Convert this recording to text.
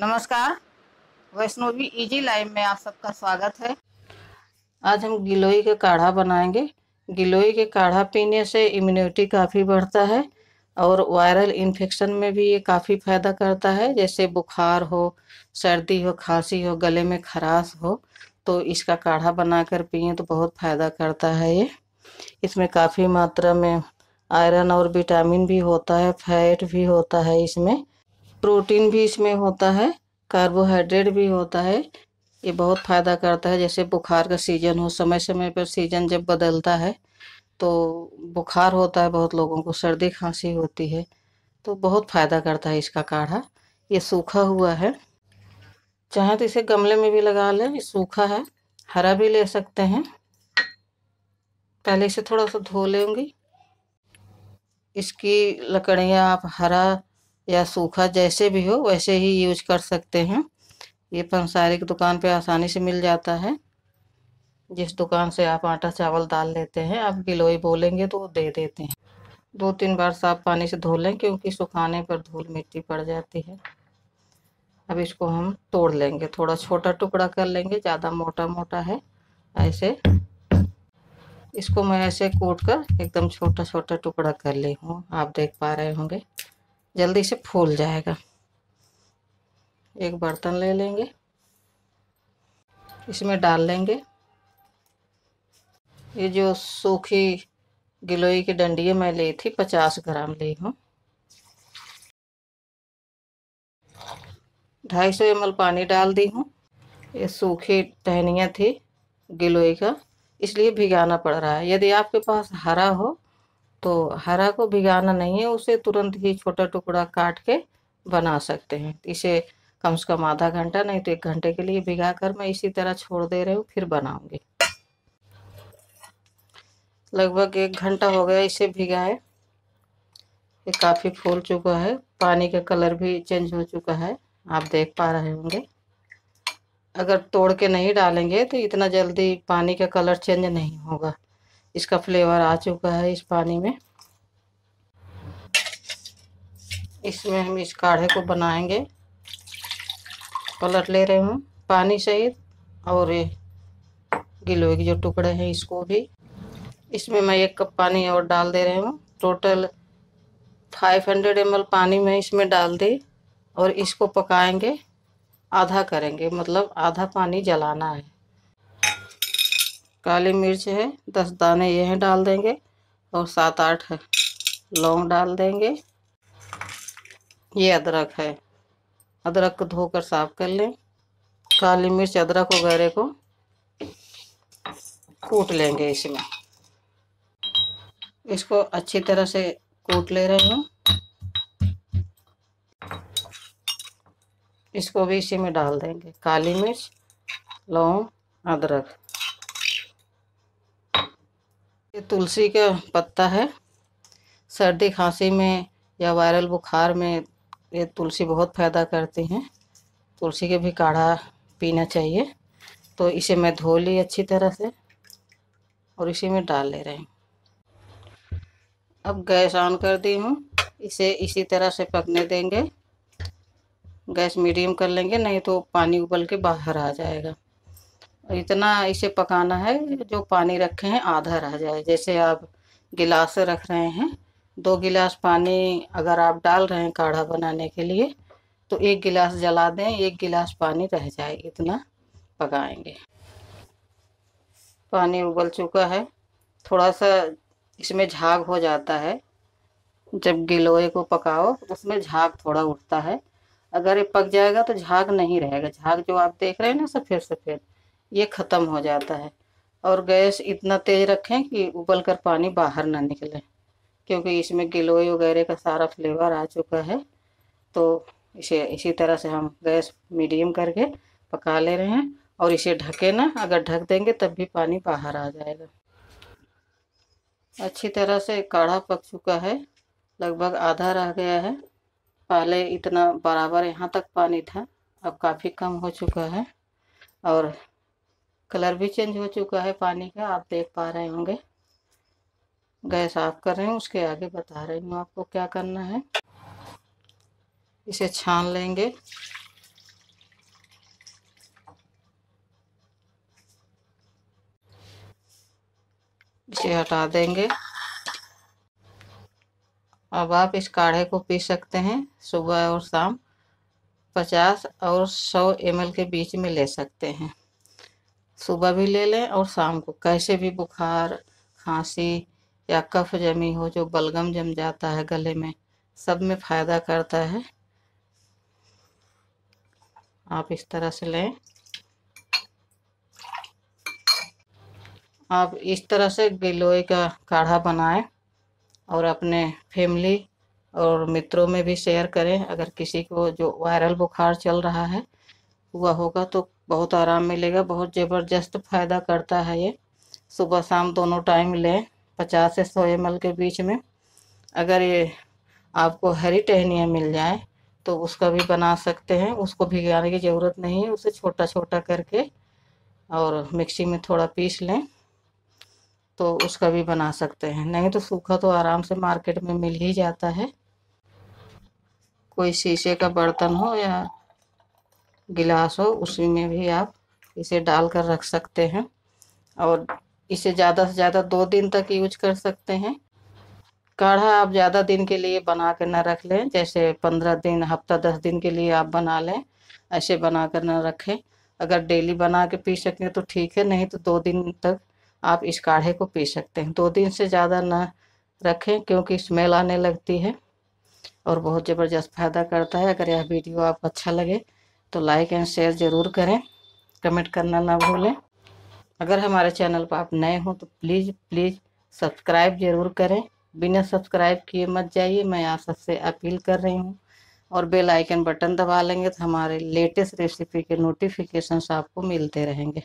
नमस्कार Vaishnavi easy live में आप सबका स्वागत है आज हम गिलोई का काढ़ा बनाएंगे गिलोई के काढ़ा पीने से इम्यूनिटी काफ़ी बढ़ता है और वायरल इन्फेक्शन में भी ये काफ़ी फायदा करता है जैसे बुखार हो सर्दी हो खांसी हो गले में खराश हो तो इसका काढ़ा बनाकर पिए तो बहुत फ़ायदा करता है ये इसमें काफ़ी मात्रा में आयरन और विटामिन भी होता है फैट भी होता है इसमें प्रोटीन भी इसमें होता है कार्बोहाइड्रेट भी होता है ये बहुत फ़ायदा करता है जैसे बुखार का सीज़न हो समय समय पर सीज़न जब बदलता है तो बुखार होता है बहुत लोगों को सर्दी खांसी होती है तो बहुत फ़ायदा करता है इसका काढ़ा ये सूखा हुआ है चाहे तो इसे गमले में भी लगा लें ये सूखा है हरा भी ले सकते हैं पहले इसे थोड़ा सा धो लेंगी इसकी लकड़ियाँ आप हरा या सूखा जैसे भी हो वैसे ही यूज कर सकते हैं ये पंसारी की दुकान पे आसानी से मिल जाता है जिस दुकान से आप आटा चावल डाल लेते हैं आप गिलोई बोलेंगे तो दे देते हैं दो तीन बार साफ पानी से धो लें क्योंकि सुखाने पर धूल मिट्टी पड़ जाती है अब इसको हम तोड़ लेंगे थोड़ा छोटा टुकड़ा कर लेंगे ज़्यादा मोटा मोटा है ऐसे इसको मैं ऐसे कूट कर एकदम छोटा छोटा टुकड़ा कर ली हूँ आप देख पा रहे होंगे जल्दी से फूल जाएगा एक बर्तन ले लेंगे इसमें डाल लेंगे ये जो सूखी गिलोई की डंडी है मैं ली थी पचास ग्राम ली हूँ ढाई सौ एम पानी डाल दी हूँ ये सूखी टहनियाँ थी गिलोई का इसलिए भिगाना पड़ रहा है यदि आपके पास हरा हो तो हरा को भिगाना नहीं है उसे तुरंत ही छोटा टुकड़ा काट के बना सकते हैं इसे कम से कम आधा घंटा नहीं तो एक घंटे के लिए भिगा कर मैं इसी तरह छोड़ दे रही हूँ फिर बनाऊँगी लगभग एक घंटा हो गया इसे भिगाए ये काफ़ी फूल चुका है पानी का कलर भी चेंज हो चुका है आप देख पा रहे होंगे अगर तोड़ के नहीं डालेंगे तो इतना जल्दी पानी का कलर चेंज नहीं होगा इसका फ्लेवर आ चुका है इस पानी में इसमें हम इस काढ़े को बनाएंगे पलट ले रहे हूँ पानी सहित और ये गिलोय के जो टुकड़े हैं इसको भी इसमें मैं एक कप पानी और डाल दे रही हूँ टोटल फाइव हंड्रेड एम पानी मैं इसमें डाल दी और इसको पकाएंगे आधा करेंगे मतलब आधा पानी जलाना है काली मिर्च है दस दाने यह डाल देंगे और सात आठ लौंग डाल देंगे ये अदरक है अदरक को धोकर साफ कर लें काली मिर्च अदरक वगैरह को कूट लेंगे इसमें इसको अच्छी तरह से कूट ले रहे हूँ इसको भी इसी में डाल देंगे काली मिर्च लौंग अदरक ये तुलसी का पत्ता है सर्दी खांसी में या वायरल बुखार में ये तुलसी बहुत फ़ायदा करती हैं तुलसी के भी काढ़ा पीना चाहिए तो इसे मैं धो ली अच्छी तरह से और इसी में डाल ले रहे हैं अब गैस ऑन कर दी हूँ इसे इसी तरह से पकने देंगे गैस मीडियम कर लेंगे नहीं तो पानी उबल के बाहर आ जाएगा इतना इसे पकाना है जो पानी रखे हैं आधा रह जाए जैसे आप गिलास रख रहे हैं दो गिलास पानी अगर आप डाल रहे हैं काढ़ा बनाने के लिए तो एक गिलास जला दें एक गिलास पानी रह जाए इतना पकाएंगे पानी उबल चुका है थोड़ा सा इसमें झाग हो जाता है जब गिलोए को पकाओ उसमें झाग थोड़ा उठता है अगर ये पक जाएगा तो झाग नहीं रहेगा झाग जो आप देख रहे हैं ना सफ़ेद सफ़ेद ये ख़त्म हो जाता है और गैस इतना तेज़ रखें कि उबल कर पानी बाहर ना निकले क्योंकि इसमें गिलोई वगैरह का सारा फ्लेवर आ चुका है तो इसे इसी तरह से हम गैस मीडियम करके पका ले रहे हैं और इसे ढके ना अगर ढक देंगे तब भी पानी बाहर आ जाएगा अच्छी तरह से काढ़ा पक चुका है लगभग आधा रह गया है पहले इतना बराबर यहाँ तक पानी था अब काफ़ी कम हो चुका है और कलर भी चेंज हो चुका है पानी का आप देख पा रहे होंगे गैस ऑफ कर रहे हैं उसके आगे बता रही हूँ आपको क्या करना है इसे छान लेंगे इसे हटा देंगे अब आप इस काढ़े को पी सकते हैं सुबह और शाम पचास और सौ एम के बीच में ले सकते हैं सुबह भी ले लें और शाम को कैसे भी बुखार खांसी या कफ जमी हो जो बलगम जम जाता है गले में सब में फ़ायदा करता है आप इस तरह से लें आप इस तरह से गिलोय का काढ़ा बनाएं और अपने फैमिली और मित्रों में भी शेयर करें अगर किसी को जो वायरल बुखार चल रहा है हुआ होगा तो बहुत आराम मिलेगा बहुत ज़बरदस्त फ़ायदा करता है ये सुबह शाम दोनों टाइम लें पचास से सौ एम के बीच में अगर ये आपको हरी टहनियाँ मिल जाए तो उसका भी बना सकते हैं उसको भिगाने की ज़रूरत नहीं है उसे छोटा छोटा करके और मिक्सी में थोड़ा पीस लें तो उसका भी बना सकते हैं नहीं तो सूखा तो आराम से मार्केट में मिल ही जाता है कोई शीशे का बर्तन हो या गिलास हो उसी में भी आप इसे डाल कर रख सकते हैं और इसे ज़्यादा से ज़्यादा दो दिन तक यूज कर सकते हैं काढ़ा आप ज़्यादा दिन के लिए बना कर ना रख लें जैसे पंद्रह दिन हफ्ता दस दिन के लिए आप बना लें ऐसे बना कर ना रखें अगर डेली बना के पी सकें तो ठीक है नहीं तो दो दिन तक आप इस काढ़े को पी सकते हैं दो दिन से ज़्यादा ना रखें क्योंकि स्मेल आने लगती है और बहुत ज़बरदस्त फ़ायदा करता है अगर यह वीडियो आपको अच्छा लगे तो लाइक एंड शेयर ज़रूर करें कमेंट करना ना भूलें अगर हमारे चैनल पर आप नए हों तो प्लीज़ प्लीज़ सब्सक्राइब ज़रूर करें बिना सब्सक्राइब किए मत जाइए मैं आप सबसे अपील कर रही हूँ और बेल आइकन बटन दबा लेंगे तो हमारे लेटेस्ट रेसिपी के नोटिफिकेशन आपको मिलते रहेंगे